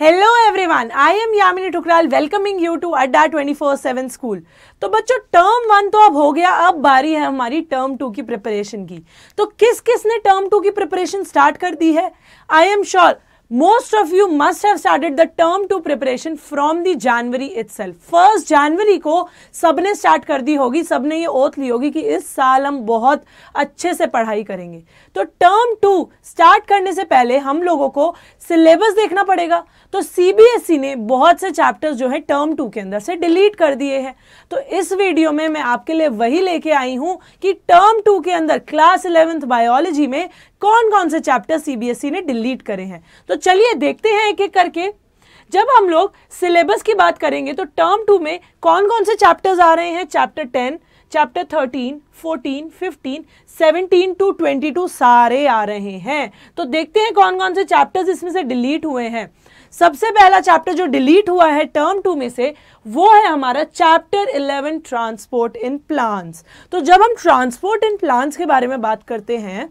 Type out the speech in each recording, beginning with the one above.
Hello everyone I am Yamini Thukral welcoming you to Adda 24/7 school तो बच्चों term one तो अब हो गया अब बारी है हमारी टर्म टू की प्रिपरेशन की तो किस किस ने टर्म टू की प्रिपरेशन स्टार्ट कर दी है I am sure most of you must have started the term two preparation from the January it first January को सबने स्टार्ट कर दी होगी सबने ये ओथ ली होगी कि इस साल हम बहुत अच्छे से पढ़ाई करेंगे तो टर्म टू स्टार्ट करने से पहले हम लोगों को सिलेबस देखना पड़ेगा तो सीबीएसई e ने बहुत से चैप्टर्स जो है टर्म टू के अंदर से डिलीट कर दिए हैं तो इस वीडियो में मैं आपके लिए वही लेके आई हूं कि टर्म टू के अंदर क्लास इलेवेंथ बायोलॉजी में कौन कौन से चैप्टर सीबीएसई e ने डिलीट करे हैं तो चलिए देखते हैं एक एक करके जब हम लोग सिलेबस की बात करेंगे तो टर्म टू में कौन कौन से चैप्टर्स आ रहे हैं chapter ten chapter thirteen fourteen fifteen seventeen to twenty two सारे आ रहे हैं तो देखते हैं कौन कौन से चैप्टर्स इसमें से डिलीट हुए हैं सबसे पहला चैप्टर जो डिलीट हुआ है टर्म टू में से वो है हमारा chapter eleven transport in plants तो जब हम ट्रांसपोर्ट इन प्लांट्स के बारे में बात करते हैं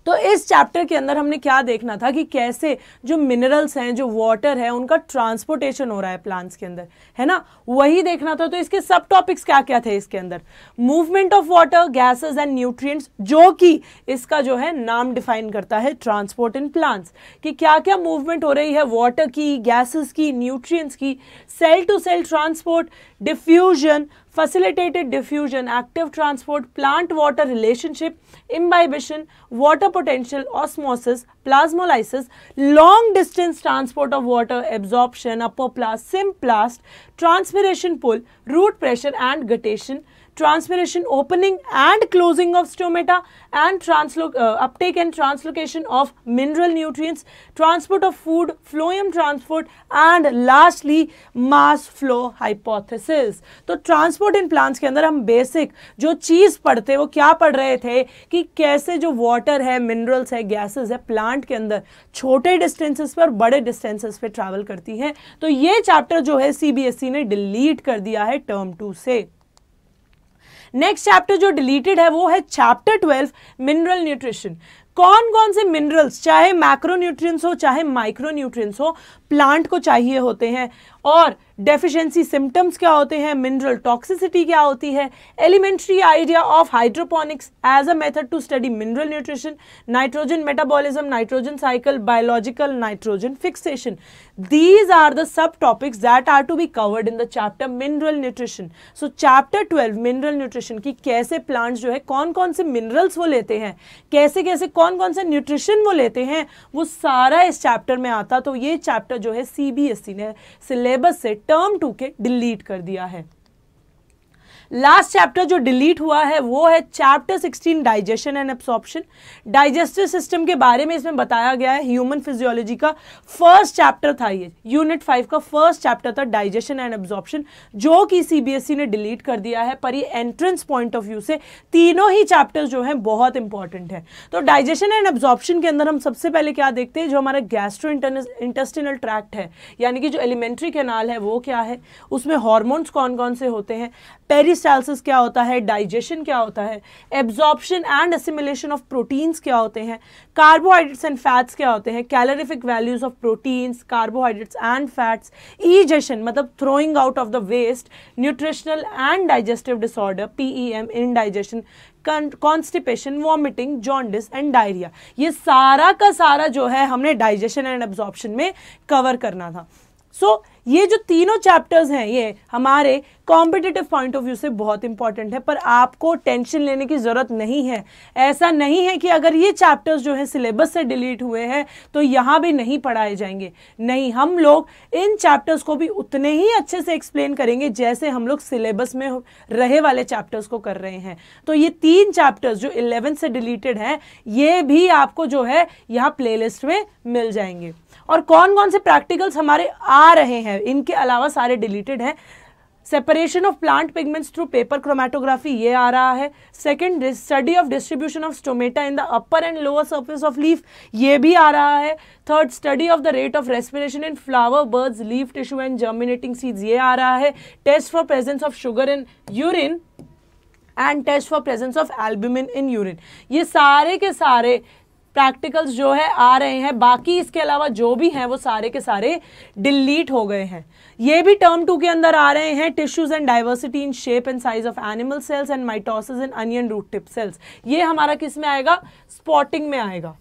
तो इस चैप्टर के अंदर हमने क्या देखना था कि कैसे जो मिनरल्स हैं जो वाटर है उनका ट्रांसपोर्टेशन हो रहा है प्लांट्स के अंदर है ना वही देखना था तो इसके सब टॉपिक्स क्या क्या थे इसके अंदर movement of water gases and nutrients जो कि इसका जो है नाम डिफाइन करता है ट्रांसपोर्ट इन प्लांट्स कि क्या क्या मूवमेंट हो रही है वाटर की गैसेज की न्यूट्रिएंट्स की cell to cell transport diffusion facilitated diffusion active transport plant water relationship imbibition water Potential osmosis, plasmolysis, long distance transport of water, absorption, upper plast, symplast, transpiration pull, root pressure and guttation transpiration opening and closing of stomata and translo uh, uptake and translocation of mineral nutrients, transport of food, phloem transport and lastly mass flow hypothesis. तो transport in plants ke andar hum basic jo cheez padhte wo kya padh rahe the ki kaise jo water hai minerals hai gases hai plant ke andar chote distances par bade distances pe travel karti hai to ye chapter jo hai CBSE ne delete kar diya hai term 2 se next chapter जो deleted है वो है chapter twelve mineral nutrition कौन कौन से minerals चाहे macro हो चाहे माइक्रो हो प्लांट को चाहिए होते हैं और डेफिशिएंसी सिम्टम्स क्या होते हैं मिनरल टॉक्सिसिटी क्या होती है elementary idea of hydroponics as a method to study mineral nutrition nitrogen metabolism nitrogen cycle biological nitrogen fixation these are the sub topics that are to be covered in the chapter mineral nutrition so chapter twelve mineral nutrition की कैसे plants जो है कौन कौन से minerals वो लेते हैं कैसे कैसे कौन कौन से न्यूट्रिशन वो लेते हैं वो सारा इस चैप्टर में आता तो ये चैप्टर जो है सी ने सिले सिलेबस से टर्म टू के डिलीट कर दिया है लास्ट चैप्टर जो डिलीट हुआ है वो है chapter 16 digestion and absorption digestive system के बारे में इसमें बताया गया है ह्यूमन फिजियोलॉजी का फर्स्ट चैप्टर था ये यूनिट फाइव का फर्स्ट चैप्टर था डाइजेशन एंड एब्जॉर्प्शन जो कि सीबीएसई e ने डिलीट कर दिया है पर ये एंट्रेंस पॉइंट ऑफ व्यू से तीनों ही चैप्टर जो है बहुत इंपॉर्टेंट है तो डाइजेशन एंड एब्जॉर्प्शन के अंदर हम सबसे पहले क्या देखते हैं जो हमारा गैस्ट्रो इंटेस्टिनल ट्रैक्ट है यानी कि जो एलिमेंट्री कैनाल है वो क्या है उसमें हॉर्मोन्स कौन कौन से होते हैं पेरिस पेरिस्टाइलिस क्या होता है डाइजेशन क्या होता है absorption and assimilation of proteins क्या होते हैं कार्बोहाइड्रेट्स एंड फैट्स क्या होते हैं calorific values of proteins carbohydrates and fats egestion मतलब throwing out of the waste nutritional and digestive disorder PEM indigestion constipation vomiting jaundice and diarrhoea ये सारा का सारा जो है हमने डाइजेशन एंड एब्जॉर्प्शन में कवर करना था सो so, ये जो तीनों चैप्टर्स हैं ये हमारे कॉम्पिटिटिव पॉइंट ऑफ व्यू से बहुत इंपॉर्टेंट है पर आपको टेंशन लेने की ज़रूरत नहीं है ऐसा नहीं है कि अगर ये चैप्टर्स जो है सिलेबस से डिलीट हुए हैं तो यहाँ भी नहीं पढ़ाए जाएंगे नहीं हम लोग इन चैप्टर्स को भी उतने ही अच्छे से एक्सप्लेन करेंगे जैसे हम लोग सिलेबस में रहे वाले चैप्टर्स को कर रहे हैं तो ये तीन चैप्टर्स जो इलेवेंथ से डिलीटेड हैं ये भी आपको जो है यहाँ प्लेलिस्ट में मिल जाएंगे और कौन कौन से प्रैक्टिकल्स हमारे आ रहे हैं है इनके अलावा सारे डिलीटेड हैं separation of plant pigments through paper chromatography ये आ रहा है second study of distribution of stomata in the upper and lower surface of leaf ये भी आ रहा है third study of the rate of respiration in flower buds leaf tissue and germinating seeds ये आ रहा है test for presence of sugar in urine and test for presence of albumin in urine ये सारे के सारे प्रैक्टिकल्स जो है आ रहे हैं बाकी इसके अलावा जो भी हैं वो सारे के सारे डिलीट हो गए हैं ये भी टर्म टू के अंदर आ रहे हैं tissues and diversity in shape and size of animal cells and mitosis in onion root tip cells ये हमारा किस में आएगा स्पॉटिंग में आएगा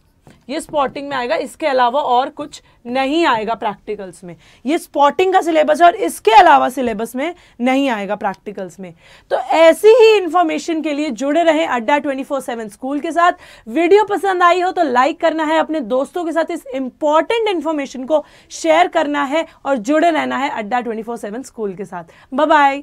ये स्पॉटिंग में आएगा इसके अलावा और कुछ नहीं आएगा प्रैक्टिकल्स में ये स्पॉटिंग का सिलेबस है और इसके अलावा सिलेबस में नहीं आएगा प्रैक्टिकल्स में तो ऐसी ही इंफॉर्मेशन के लिए जुड़े रहें अड्डा ट्वेंटी फोर सेवन स्कूल के साथ वीडियो पसंद आई हो तो लाइक करना है अपने दोस्तों के साथ इस इंपॉर्टेंट इंफॉर्मेशन को शेयर करना है और जुड़े रहना है अड्डा ट्वेंटी फोर सेवन स्कूल के साथ बाय